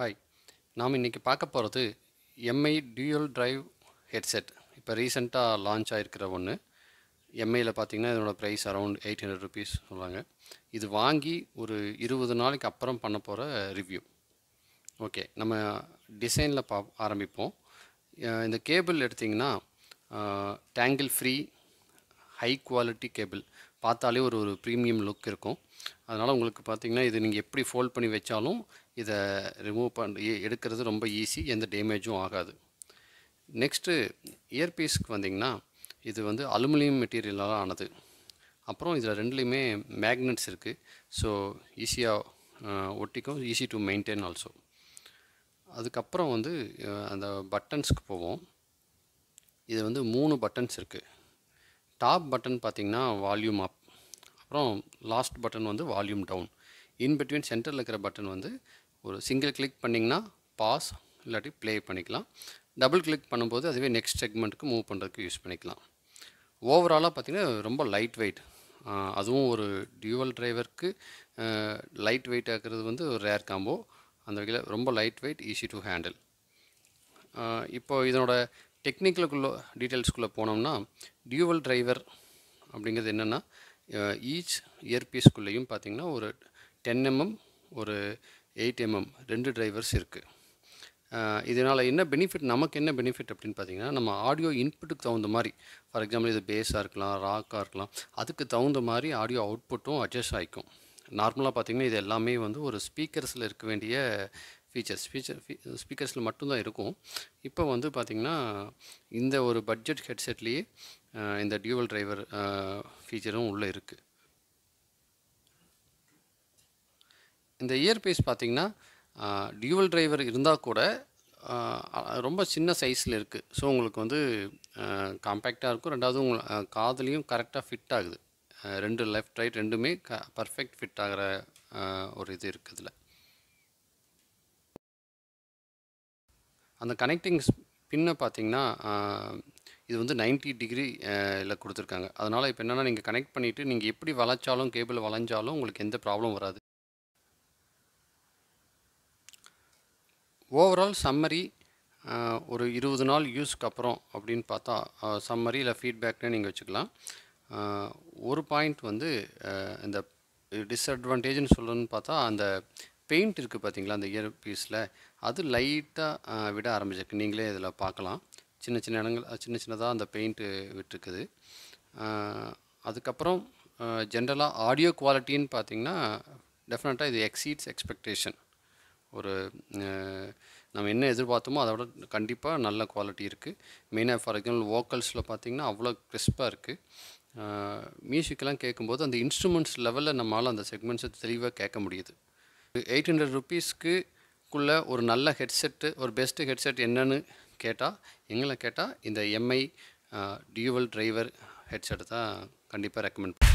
hi நாம் இன்றைக்கி பார்க்க போகிறது எம்ஐ டியூயல் ட்ரைவ் ஹெட்செட் இப்போ ரீசெண்டாக லான்ச் ஆகிருக்கிற ஒன்று எம்ஐயில் பார்த்தீங்கன்னா இதனோட price around eight hundred rupees சொல்லுவாங்க இது வாங்கி ஒரு இருபது நாளைக்கு அப்புறம் பண்ண போகிற ரிவ்யூ ஓகே நம்ம டிசைனில் பா ஆரம்பிப்போம் இந்த கேபிள் எடுத்திங்கன்னா tangle free high quality cable பார்த்தாலே ஒரு ஒரு ப்ரீமியம் லுக் இருக்கும் அதனால் உங்களுக்கு பார்த்திங்கன்னா இது நீங்கள் எப்படி ஃபோல்ட் பண்ணி வச்சாலும் இதை ரிமூவ் பண்ணி எடுக்கிறது ரொம்ப ஈஸி எந்த டேமேஜும் ஆகாது நெக்ஸ்ட்டு இயர்பீஸ்க்கு வந்திங்கன்னா இது வந்து அலுமினியம் மெட்டீரியலால் ஆனது அப்புறம் இதில் ரெண்டுலேயுமே மேக்னெட்ஸ் இருக்குது ஸோ ஈஸியாக ஒட்டிக்கும் ஈஸி டு மெயின்டைன் ஆல்சோ அதுக்கப்புறம் வந்து அந்த பட்டன்ஸ்க்கு போவோம் இது வந்து மூணு பட்டன்ஸ் இருக்குது டாப் பட்டன் பார்த்திங்கன்னா வால்யூம் அப் அப்புறம் லாஸ்ட் பட்டன் வந்து வால்யூம் டவுன் இன் பிட்வீன் சென்டரில் இருக்கிற பட்டன் வந்து ஒரு சிங்கிள் கிளிக் பண்ணிங்கன்னா பாஸ் இல்லாட்டி ப்ளே பண்ணிக்கலாம் டபுள் கிளிக் பண்ணும்போது அதுவே நெக்ஸ்ட் செக்மெண்ட்டுக்கு மூவ் பண்ணுறதுக்கு யூஸ் பண்ணிக்கலாம் ஓவராலாக பார்த்திங்கன்னா ரொம்ப லைட் வெயிட் அதுவும் ஒரு டியூவல் டிரைவருக்கு லைட் வெயிட் ஆக்கிறது வந்து ஒரு ரேர் காம்போ அந்த வகையில் ரொம்ப light weight easy to handle இப்போ இதனோட டெக்னிக்கலுக்குள்ள டீட்டெயில்ஸ்குள்ளே போனோம்னா டியூவல் டிரைவர் அப்படிங்கிறது என்னென்னா ஈச் இயர்பீஸ்குள்ளேயும் பார்த்திங்கன்னா ஒரு டென் எம்எம் ஒரு எயிட் எம்எம் ரெண்டு டிரைவர்ஸ் இருக்குது இதனால் என்ன பெனிஃபிட் நமக்கு என்ன பெனிஃபிட் அப்படின்னு பார்த்தீங்கன்னா நம்ம ஆடியோ இன்புட்டுக்கு தகுந்த மாதிரி ஃபார் எக்ஸாம்பிள் இது பேஸாக இருக்கலாம் ராக்காக இருக்கலாம் அதுக்கு தகுந்த மாதிரி ஆடியோ அவுட்புட்டும் அட்ஜஸ்ட் ஆகிக்கும் நார்மலாக பார்த்திங்கன்னா இது எல்லாமே வந்து ஒரு ஸ்பீக்கர்ஸில் இருக்க வேண்டிய ஃபீச்சர்ஸ் ஃபீச்சர் ஸ்பீக்கர்ஸில் மட்டும்தான் இருக்கும் இப்போ வந்து பார்த்திங்கன்னா இந்த ஒரு பட்ஜெட் ஹெட்செட்லேயே இந்த டியூவல் டிரைவர் ஃபீச்சரும் உள்ளே இருக்குது இந்த இயர்பீஸ் பார்த்திங்கன்னா டியூவல் டிரைவர் இருந்தால் கூட ரொம்ப சின்ன சைஸில் இருக்குது ஸோ உங்களுக்கு வந்து காம்பேக்டாக இருக்கும் ரெண்டாவது உங்கள் காதுலேயும் கரெக்டாக ஃபிட் ஆகுது ரெண்டு லெஃப்ட் ரைட் ரெண்டுமே க பர்ஃபெக்ட் ஃபிட் ஆகிற ஒரு இது இருக்குதுல அந்த கனெக்டிங் பின்னை பார்த்திங்கன்னா இது வந்து நைன்ட்டி டிகிரி இல்லை கொடுத்துருக்காங்க அதனால் இப்போ என்னென்னா நீங்கள் கனெக்ட் பண்ணிவிட்டு நீங்கள் எப்படி வளைச்சாலும் கேபிள் வளைஞ்சாலும் உங்களுக்கு எந்த ப்ராப்ளம் வராது ஓவரால் சம்மரி ஒரு இருபது நாள் யூஸ்க்கு அப்புறம் அப்படின்னு பார்த்தா சம்மரி இல்லை ஃபீட்பேக்னு நீங்கள் வச்சுக்கலாம் ஒரு பாயிண்ட் வந்து இந்த டிஸ்அட்வான்டேஜ்னு சொல்லணும்னு பார்த்தா அந்த பெயிண்ட் இருக்குது பார்த்தீங்களா அந்த இயர் பீஸில் அது லைட்டாக விட ஆரம்பிச்சிருக்கு நீங்களே இதில் பார்க்கலாம் சின்ன சின்ன இடங்கள் சின்ன சின்னதாக அந்த பெயிண்ட்டு விட்டுருக்குது அதுக்கப்புறம் ஜென்ரலாக ஆடியோ குவாலிட்டின்னு பார்த்தீங்கன்னா டெஃபினட்டாக இது எக்ஸீட்ஸ் எக்ஸ்பெக்டேஷன் ஒரு நம்ம என்ன எதிர்பார்த்தோமோ அதை விட கண்டிப்பாக நல்ல குவாலிட்டி இருக்குது மெயினாக ஃபார் எக்ஸாம்பிள் வோக்கல்ஸில் பார்த்திங்கன்னா அவ்வளோ கிறிஸ்பாக இருக்குது மியூசிக்கெல்லாம் கேட்கும்போது அந்த இன்ஸ்ட்ருமெண்ட்ஸ் லெவலில் நம்மளால் அந்த செக்மெண்ட்ஸை தெளிவாக கேட்க முடியுது எயிட் ஹண்ட்ரட் ருப்பீஸ்க்கு ஒரு நல்ல ஹெட்செட்டு ஒரு பெஸ்ட்டு ஹெட்செட் என்னன்னு கேட்டால் எங்களை கேட்டால் இந்த எம்ஐ டியூவல் டிரைவர் ஹெட்செட்டு தான் கண்டிப்பாக ரெக்கமெண்ட்